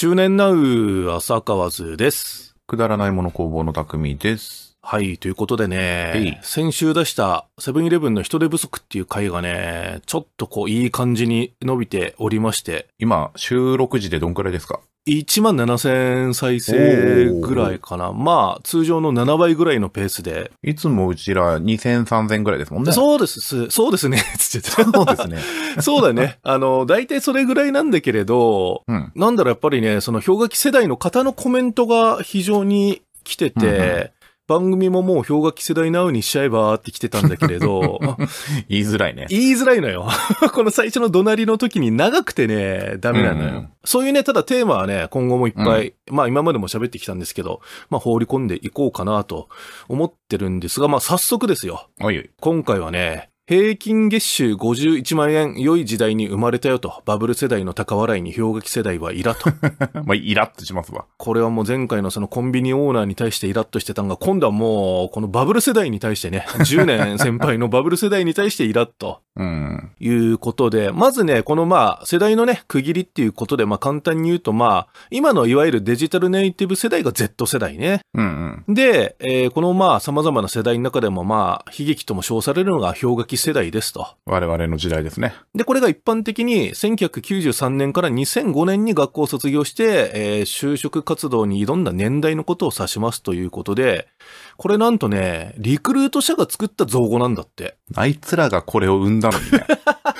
中年なう浅川図です。くだらないもの工房の匠です。はい、ということでね、先週出したセブンイレブンの人手不足っていう回がね、ちょっとこういい感じに伸びておりまして。今、収録時でどんくらいですか1万7000再生ぐらいかな。まあ、通常の7倍ぐらいのペースで。いつもうちら2000、3000ぐらいですもんね。そうです。そうですね。つってそうですね。そうだね。あの、大体それぐらいなんだけれど、うん、なんだろう、やっぱりね、その氷河期世代の方のコメントが非常に来てて、うんうん番組ももう氷河期世代なうにしちゃえばって来てたんだけれど。言いづらいね。言いづらいのよ。この最初の怒鳴りの時に長くてね、ダメなのよ、うんうん。そういうね、ただテーマはね、今後もいっぱい、うん、まあ今までも喋ってきたんですけど、まあ放り込んでいこうかなと思ってるんですが、まあ早速ですよ。はいい今回はね、平均月収51万円良い時代に生まれたよと、バブル世代の高笑いに氷河期世代はイラと。まあ、イラッとしますわ。これはもう前回のそのコンビニオーナーに対してイラッとしてたんが、今度はもう、このバブル世代に対してね、10年先輩のバブル世代に対してイラッと。いうことで、まずね、このまあ、世代のね、区切りっていうことで、まあ簡単に言うとまあ、今のいわゆるデジタルネイティブ世代が Z 世代ね。うんうん、で、えー、このまあ、様々な世代の中でもまあ、悲劇とも称されるのが氷河期世代ですと。我々の時代ですね。で、これが一般的に1993年から2005年に学校を卒業して、えー、就職活動に挑んだ年代のことを指しますということで、これなんとね、リクルート社が作った造語なんだって。あいつらがこれを生んだのにね。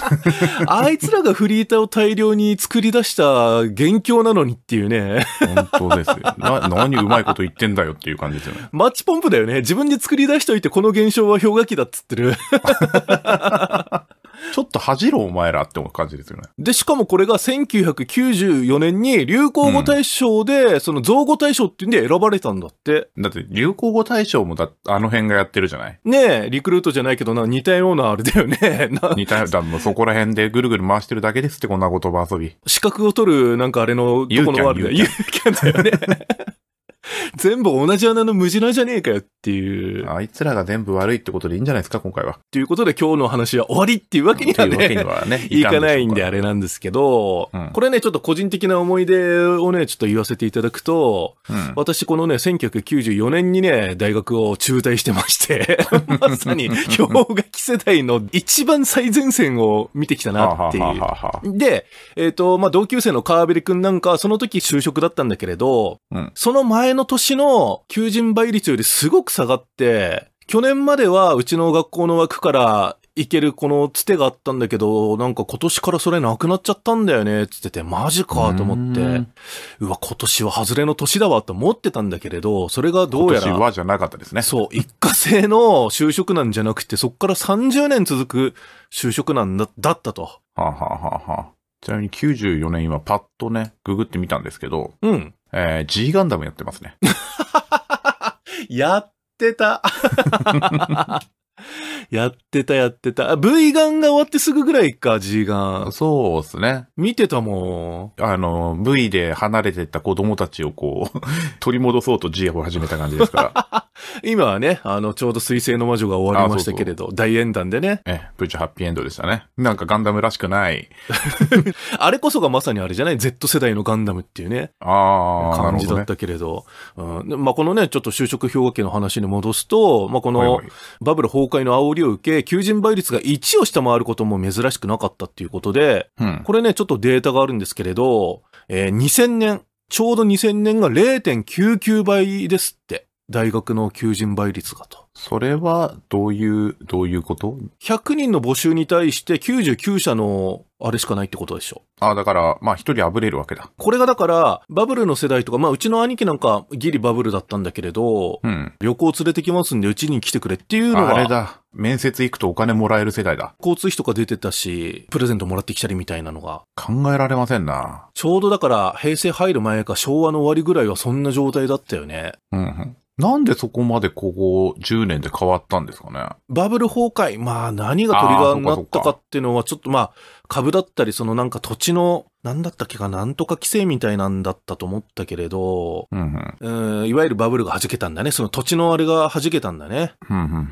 あいつらがフリーターを大量に作り出した元凶なのにっていうね。本当ですよ。な、何うまいこと言ってんだよっていう感じですよね。マッチポンプだよね。自分で作り出しといてこの現象は氷河期だっつってる。ちょっと恥じろお前らって思う感じですよね。で、しかもこれが1994年に流行語大賞で、うん、その造語大賞っていうんで選ばれたんだって。だって流行語大賞もだあの辺がやってるじゃないねえ、リクルートじゃないけどな、似たようなあれだよね。似たような、もそこら辺でぐるぐる回してるだけですって、こんな言葉遊び。資格を取る、なんかあれの、どこのワールドユーキャンだよね。全部同じ穴の無地なじゃねえかよっていう。あいつらが全部悪いってことでいいんじゃないですか、今回は。ということで今日の話は終わりっていうわけにはね、いはねいかないんであれなんですけど、うん、これね、ちょっと個人的な思い出をね、ちょっと言わせていただくと、うん、私このね、1994年にね、大学を中退してまして、まさに氷河期世代の一番最前線を見てきたなっていう。で、えっ、ー、と、まあ、同級生の川辺くんなんかその時就職だったんだけれど、うん、その前の年昔の求人倍率よりすごく下がって、去年まではうちの学校の枠から行けるこのつてがあったんだけど、なんか今年からそれなくなっちゃったんだよね、つってて、マジかと思って、うわ、今年は外れの年だわと思ってたんだけれど、それがどうやら。今年はじゃなかったですね。そう、一過性の就職なんじゃなくて、そこから30年続く就職なんだだったと。はあ、ははあははあ、ちなみに94年今パッとね、ググってみたんですけど、うん。えー、G ガンダムやってますね。やってた。やってた、やってた。V ガンが終わってすぐぐらいか、G ガン。そうですね。見てたもん。あの、V で離れてった子供たちをこう、取り戻そうと G を始めた感じですから。今はね、あの、ちょうど水星の魔女が終わりましたけれど、そうそう大演談でね。ええ、プチハッピーエンドでしたね。なんかガンダムらしくない。あれこそがまさにあれじゃない ?Z 世代のガンダムっていうね。ああ、感じだったけれど。どね、うん、まあ、このね、ちょっと就職氷河期の話に戻すと、まあ、このバブル崩壊の煽りりを受け、求人倍率が1を下回ることも珍しくなかったっていうことで、うん、これね、ちょっとデータがあるんですけれど、えー、2000年、ちょうど2000年が0.99倍ですって。大学の求人倍率がと。それは、どういう、どういうこと ?100 人の募集に対して99社の、あれしかないってことでしょ。ああ、だから、まあ一人あぶれるわけだ。これがだから、バブルの世代とか、まあうちの兄貴なんかギリバブルだったんだけれど、うん、旅行連れてきますんでうちに来てくれっていうのは。あれだ。面接行くとお金もらえる世代だ。交通費とか出てたし、プレゼントもらってきたりみたいなのが。考えられませんな。ちょうどだから、平成入る前か昭和の終わりぐらいはそんな状態だったよね。うん。なんでそこまでここ10年で変わったんですかねバブル崩壊、まあ何がトリガーになったかっていうのは、ちょっとまあ株だったり、そのなんか土地の、なんだったっけか、なんとか規制みたいなんだったと思ったけれど、うんうん、いわゆるバブルが弾けたんだね。その土地のあれが弾けたんだね。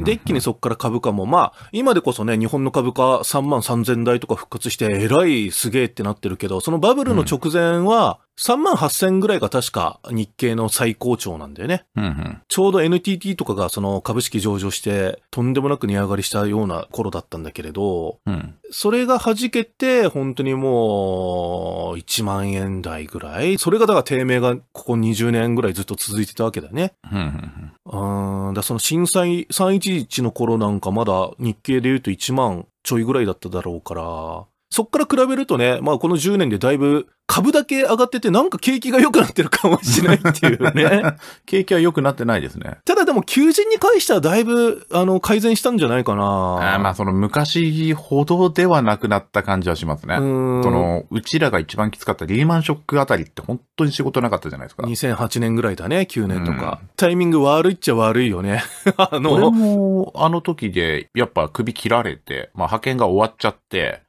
で、一気にそこから株価も、まあ、今でこそね、日本の株価3万3000台とか復活して、えらいすげえってなってるけど、そのバブルの直前は、うん3万8000ぐらいが確か日経の最高潮なんだよね。うんうん、ちょうど NTT とかがその株式上場して、とんでもなく値上がりしたような頃だったんだけれど、うん、それが弾けて、本当にもう、1万円台ぐらい。それがだから低迷がここ20年ぐらいずっと続いてたわけだよね。うん、うん、だその震災311の頃なんかまだ日経で言うと1万ちょいぐらいだっただろうから、そっから比べるとね、まあこの10年でだいぶ株だけ上がっててなんか景気が良くなってるかもしれないっていうね。景気は良くなってないですね。ただでも求人に関してはだいぶあの改善したんじゃないかな。あまあその昔ほどではなくなった感じはしますね。そのうちらが一番きつかったリーマンショックあたりって本当に仕事なかったじゃないですか。2008年ぐらいだね、9年とか。タイミング悪いっちゃ悪いよね。あの。俺もあの時でやっぱ首切られて、まあ派遣が終わっちゃって、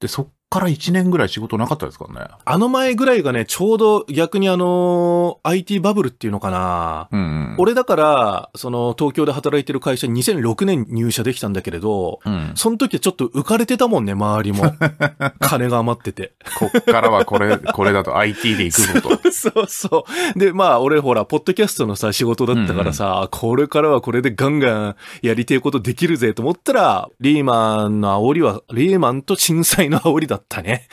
Des hommes. から1年ぐらい仕事なかったですからね。あの前ぐらいがね、ちょうど逆にあの、IT バブルっていうのかな。うん、うん、俺だから、その、東京で働いてる会社に2006年入社できたんだけれど、うん、その時はちょっと浮かれてたもんね、周りも。金が余ってて。こっからはこれ、これだと IT で行くぞと。そうそうで、まあ、俺ほら、ポッドキャストのさ、仕事だったからさ、うんうん、これからはこれでガンガンやりてえことできるぜと思ったら、リーマンの煽りは、リーマンと震災の煽りだった。ったね。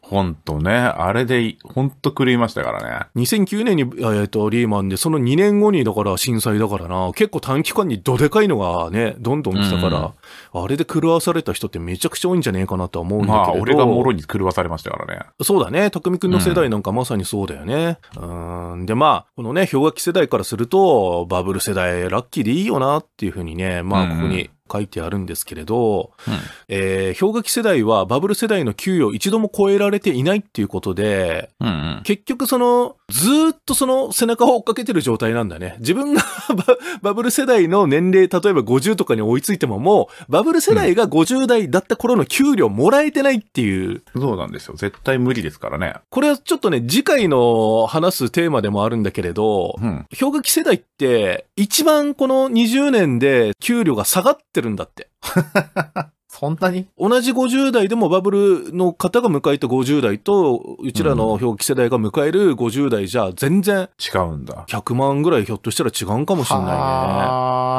ほんとね、あれで、ほんと狂いましたからね。2009年に、えー、っ、と、リーマンで、その2年後に、だから震災だからな、結構短期間にどでかいのがね、どんどん来たから、うん、あれで狂わされた人ってめちゃくちゃ多いんじゃねえかなとは思うんだけど。まあ、俺がもろに狂わされましたからね。そうだね。匠くんの世代なんかまさにそうだよね。うん、んで、まあ、このね、氷河期世代からすると、バブル世代ラッキーでいいよなっていうふうにね、まあ、ここに、うん書いてあるんですけれど、うん、えー、氷河期世代はバブル世代の給与を一度も超えられていないっていうことで、うんうん、結局その、ずっとその背中を追っかけてる状態なんだね。自分が バブル世代の年齢、例えば50とかに追いついてももう、バブル世代が50代だった頃の給料もらえてないっていう、うん、そうなんですよ。絶対無理ですからね。これはちょっとね、次回の話すテーマでもあるんだけれど、うん、氷河期世代って一番この20年で給料が下がってるんだって。そんなに同じ50代でもバブルの方が迎えた50代と、うちらの表記世代が迎える50代じゃ全然違うんだ。100万ぐらいひょっとしたら違うかもしれな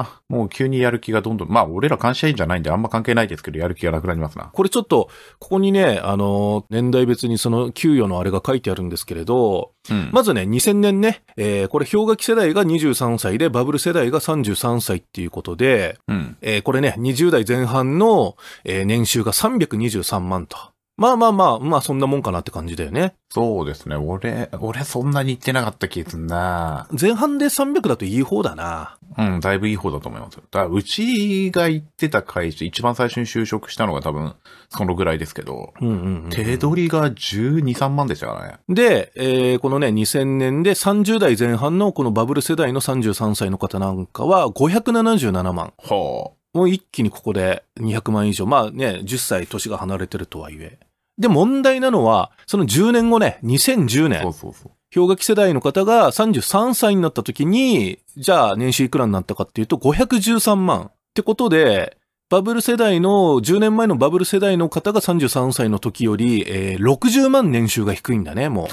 いね。もう急にやる気がどんどん、まあ俺ら関心員じゃないんであんま関係ないですけど、やる気がなくなりますな。これちょっと、ここにね、あの、年代別にその給与のあれが書いてあるんですけれど、うん、まずね、2000年ね、えー、これ氷河期世代が23歳で、バブル世代が33歳っていうことで、うん、えー、これね、20代前半の、えー、年収が323万と。まあまあまあ、まあそんなもんかなって感じだよね。そうですね。俺、俺そんなに行ってなかった気すんな。前半で300だといい方だな。うん、だいぶいい方だと思います。だからうちが行ってた会社、一番最初に就職したのが多分、そのぐらいですけど、うんうんうんうん、手取りが12、3万でしたからね。で、えー、このね、2000年で30代前半のこのバブル世代の33歳の方なんかは577万。はあ。もう一気にここで200万以上。まあね、10歳年が離れてるとはいえ。で、問題なのは、その10年後ね、2010年。そうそうそう。氷河期世代の方が33歳になった時に、じゃあ年収いくらになったかっていうと513万。ってことで、バブル世代の、10年前のバブル世代の方が33歳の時より、えー、60万年収が低いんだね、も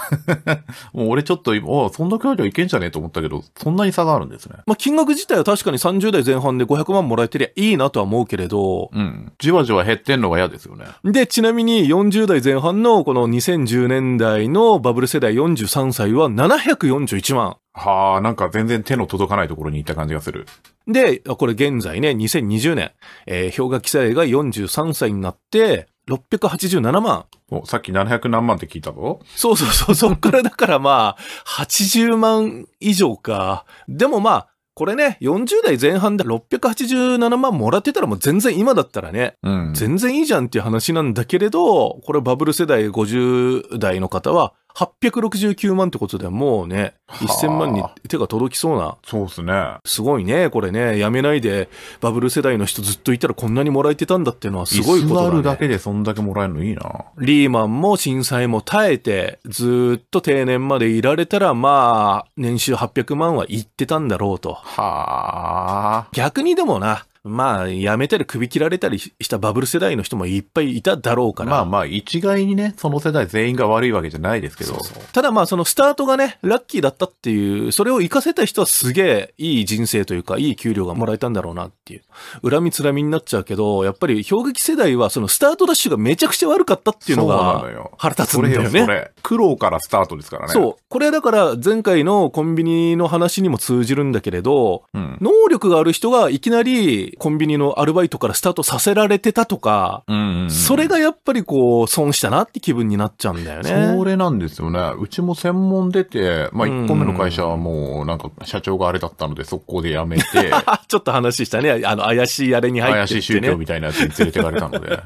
う。もう俺ちょっと今、おそんな距離ではいけんじゃねえと思ったけど、そんなに差があるんですね。まあ、金額自体は確かに30代前半で500万もらえてりゃいいなとは思うけれど。うん。じわじわ減ってんのが嫌ですよね。で、ちなみに40代前半のこの2010年代のバブル世代43歳は741万。はあ、なんか全然手の届かないところに行った感じがする。で、これ現在ね、2020年、えー、氷河期世代が43歳になって、687万。お、さっき700何万って聞いたぞ。そうそうそう、そっからだからまあ、80万以上か。でもまあ、これね、40代前半で687万もらってたらもう全然今だったらね、うん、全然いいじゃんっていう話なんだけれど、これバブル世代50代の方は、869万ってことでもうね、1000万に手が届きそうな。そうですね。すごいね、これね。やめないで、バブル世代の人ずっといたらこんなにもらえてたんだっていうのはすごいことだ、ね。るだけでそんだけもらえるのいいな。リーマンも震災も耐えて、ずっと定年までいられたら、まあ、年収800万はいってたんだろうと。はあ。逆にでもな、まあ、辞めたり首切られたりしたバブル世代の人もいっぱいいただろうから。まあまあ、一概にね、その世代全員が悪いわけじゃないですけど。そうそうただまあ、そのスタートがね、ラッキーだったっていう、それを活かせた人はすげえいい人生というか、いい給料がもらえたんだろうなっていう。恨みつらみになっちゃうけど、やっぱり氷撃世代はそのスタートダッシュがめちゃくちゃ悪かったっていうのが腹立つんだよね。それそれ苦労からスタートですからね。そう。これはだから前回のコンビニの話にも通じるんだけれど、うん、能力がある人がいきなりコンビニのアルバイトからスタートさせられてたとか、うんうん、それがやっぱりこう、損したなって気分になっちゃうんだよね。それなんですよね。うちも専門出て、まあ、1個目の会社はもう、なんか、社長があれだったので、速攻で辞めて。ちょっと話したね。あの、怪しいあれに入って、ね、怪しい宗教みたいなやつに連れてかれたので。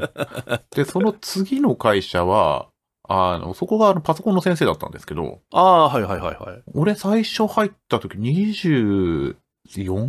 で、その次の会社は、あの、そこがあのパソコンの先生だったんですけど。ああ、はいはいはいはい。俺最初入った時24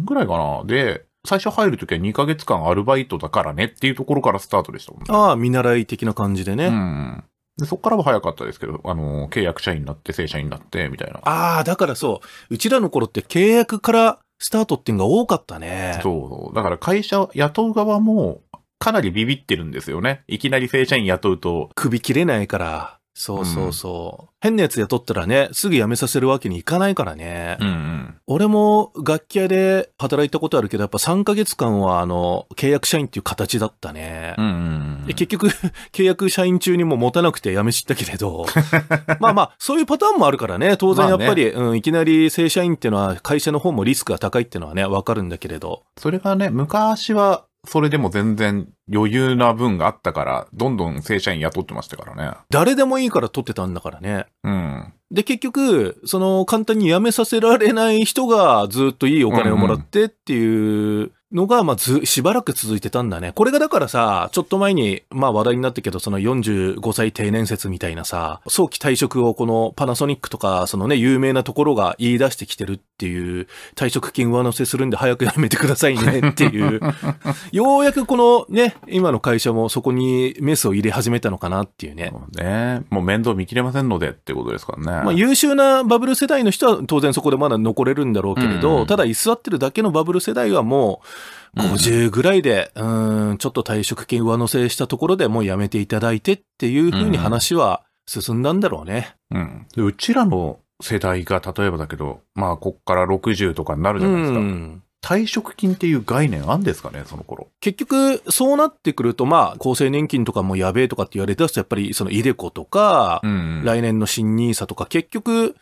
ぐらいかな。で、最初入るときは2ヶ月間アルバイトだからねっていうところからスタートでしたもんね。ああ、見習い的な感じでね。うん。でそっからは早かったですけど、あの、契約社員になって、正社員になって、みたいな。ああ、だからそう。うちらの頃って契約からスタートっていうのが多かったね。そう。だから会社、雇う側も、かなりビビってるんですよね。いきなり正社員雇うと。首切れないから。そうそうそう。うん、変なやつ雇ったらね、すぐ辞めさせるわけにいかないからね。うんうん、俺も楽器屋で働いたことあるけど、やっぱ3ヶ月間は、あの、契約社員っていう形だったね。うん結局、契約社員中にも持たなくて辞めちったけれど。まあまあ、そういうパターンもあるからね。当然やっぱり、ね、うん、いきなり正社員っていうのは会社の方もリスクが高いっていうのはね、わかるんだけれど。それがね、昔はそれでも全然余裕な分があったから、どんどん正社員雇ってましたからね。誰でもいいから取ってたんだからね。うん。で、結局、その簡単に辞めさせられない人がずっといいお金をもらってっていうのが、まあ、ず、しばらく続いてたんだね。これがだからさ、ちょっと前に、まあ話題になったけど、その45歳定年説みたいなさ、早期退職をこのパナソニックとか、そのね、有名なところが言い出してきてるっていう、退職金上乗せするんで早くやめてくださいねっていう、ようやくこのね、今の会社もそこにメスを入れ始めたのかなっていうね。ね。もう面倒見きれませんのでってことですからね。まあ優秀なバブル世代の人は当然そこでまだ残れるんだろうけれど、うんうん、ただ居座ってるだけのバブル世代はもう、50ぐらいで、うん、うんちょっと退職金上乗せしたところでもうやめていただいてっていうふうに話は進んだんだろうね。うん。うちらの世代が例えばだけど、まあ、こっから60とかになるじゃないですか。うん退職金っていう概念あんですかね、その頃。結局、そうなってくると、まあ、厚生年金とかもやべえとかって言われて、すと、やっぱり、その、イデコとか、うん、来年の新ニーサとか、結局、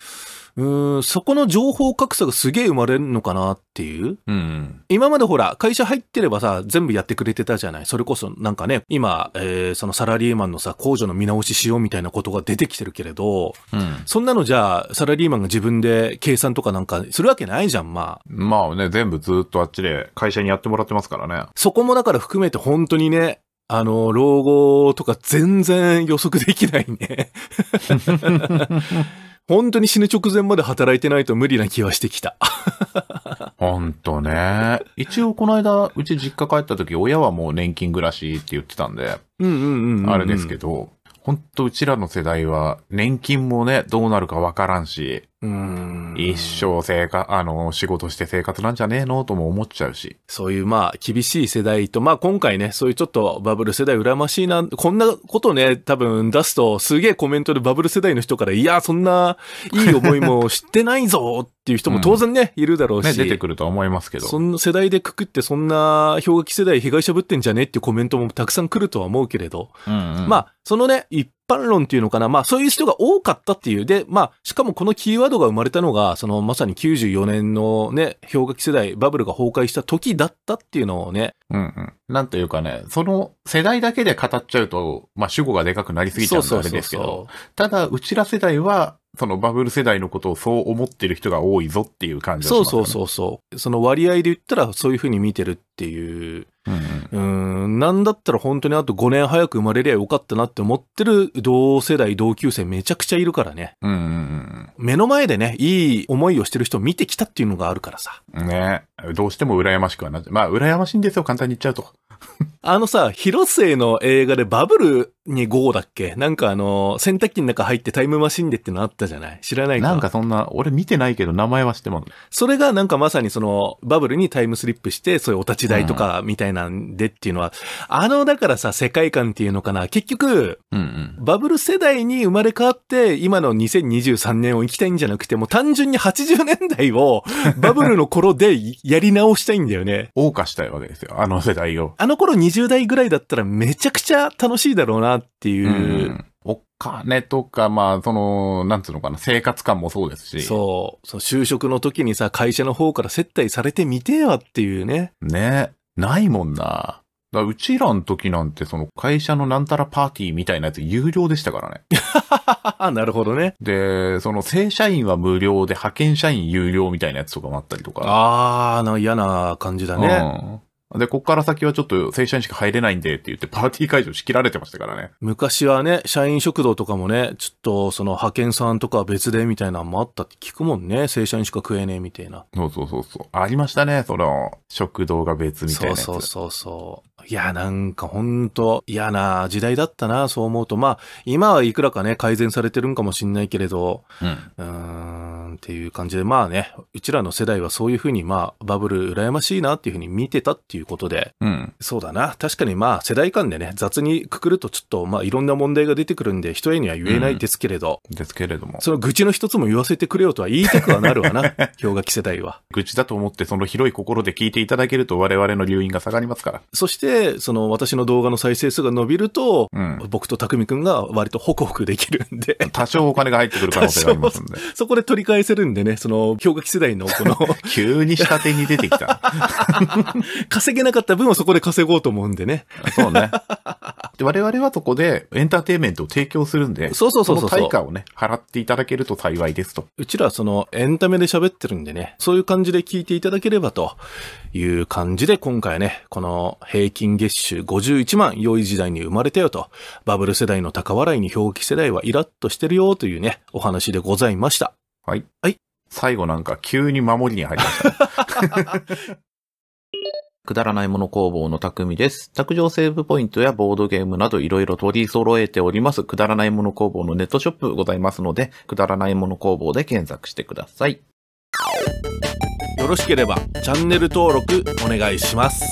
うん、そこの情報格差がすげえ生まれるのかなっていう、うんうん。今までほら、会社入ってればさ、全部やってくれてたじゃない。それこそなんかね、今、えー、そのサラリーマンのさ、控除の見直ししようみたいなことが出てきてるけれど、うん、そんなのじゃあ、サラリーマンが自分で計算とかなんかするわけないじゃん、まあ。まあね、全部ずっとあっちで会社にやってもらってますからね。そこもだから含めて本当にね、あの、老後とか全然予測できないね 本当に死ぬ直前まで働いてないと無理な気はしてきた。本当ね。一応この間、うち実家帰った時、親はもう年金暮らしって言ってたんで、うんうんうん、うん、あれですけど、本当うちらの世代は、年金もね、どうなるかわからんし、うん。一生生活、あの、仕事して生活なんじゃねえのとも思っちゃうし。そういうまあ、厳しい世代と、まあ今回ね、そういうちょっとバブル世代羨ましいな、こんなことね、多分出すと、すげえコメントでバブル世代の人から、いや、そんないい思いもしてないぞっていう人も当然ね、うん、いるだろうし、ね。出てくるとは思いますけど。そんな世代でくくってそんな氷河期世代被害者ぶってんじゃねえっていうコメントもたくさん来るとは思うけれど。うんうん、まあ、そのね、一般論っていうのかな、まあそういう人が多かったっていう。で、まあ、しかもこのキーワードが生まれたのが、そのまさに94年のね、氷河期世代、バブルが崩壊した時だったっていうのをね。うんうん。なんというかね、その世代だけで語っちゃうと、まあ主語がでかくなりすぎちゃうんであれですけど、ただ、うちら世代は、そのバブル世代のことをそう思ってる人が多いぞっていう感じ、ね、そうそうそうそう。その割合で言ったらそういうふうに見てるっていう。うん、うん、なんだったら本当にあと5年早く生まれりゃよかったなって思ってる同世代、同級生めちゃくちゃいるからね。うん、うん、目の前でね、いい思いをしてる人を見てきたっていうのがあるからさ。ねどうしても羨ましくはなっまあ、羨ましいんですよ、簡単に言っちゃうと。あのさ、広末の映画でバブルに GO だっけなんかあの、洗濯機の中入ってタイムマシンでってのあったじゃない知らないかなんかそんな、俺見てないけど名前は知ってます。それがなんかまさにその、バブルにタイムスリップして、そういうお立ち台とかみたいなんでっていうのは、うん、あの、だからさ、世界観っていうのかな結局、うんうん、バブル世代に生まれ変わって、今の2023年を生きたいんじゃなくて、もう単純に80年代を、バブルの頃でやり直したいんだよね。謳歌したいわけですよ、あの世代を。あの頃20代ぐらいだったらめちゃくちゃ楽しいだろうなっていう。うんお金とか、まあ、その、なんつうのかな、生活感もそうですし。そう。そ就職の時にさ、会社の方から接待されてみてわっていうね。ね。ないもんな。だうちらの時なんて、その会社のなんたらパーティーみたいなやつ有料でしたからね。なるほどね。で、その正社員は無料で派遣社員有料みたいなやつとかもあったりとか。あー、な嫌な感じだね。うんで、こっから先はちょっと正社員しか入れないんでって言ってパーティー会場仕切られてましたからね。昔はね、社員食堂とかもね、ちょっとその派遣さんとか別でみたいなのもあったって聞くもんね。正社員しか食えねえみたいな。そうそうそうそう。ありましたね、その、食堂が別みたいなやつ。そうそうそうそう。いや、なんかほんと嫌な時代だったな、そう思うと。まあ、今はいくらかね、改善されてるんかもしんないけれど、うん。うーんんっていう感じで、まあね、うちらの世代はそういうふうに、まあ、バブル羨ましいなっていうふうに見てたっていうことで、うん、そうだな。確かにまあ、世代間でね、雑にくくるとちょっと、まあ、いろんな問題が出てくるんで、一重には言えないですけれど、うん、ですけれども。その愚痴の一つも言わせてくれよとは言いたくはなるわな、氷河期世代は。愚痴だと思って、その広い心で聞いていただけると、我々の留飲が下がりますから。そして、その、私の動画の再生数が伸びると、うん、僕と匠くんが割とホクホクできるんで。多少お金が入ってくる可能性がありますんで。そこで取り返せるんでね、その、氷河期世代のこの 急に下手に出てきた。稼げなかった分をそこで稼ごうと思うんでね。そうね。で我々はそこでエンターテインメントを提供するんで、そうそうそうそう対価をね、払っていただけると幸いですと。うちらはその、エンタメで喋ってるんでね、そういう感じで聞いていただければという感じで、今回ね、この平均月収51万、良い時代に生まれたよと、バブル世代の高笑いに表記世代はイラッとしてるよというね、お話でございました。はい。はい。最後なんか急に守りに入りました。くだらないもの工房の匠です。卓上セーブポイントやボードゲームなどいろいろ取り揃えております。くだらないもの工房のネットショップございますので、くだらないもの工房で検索してください。よろしければチャンネル登録お願いします。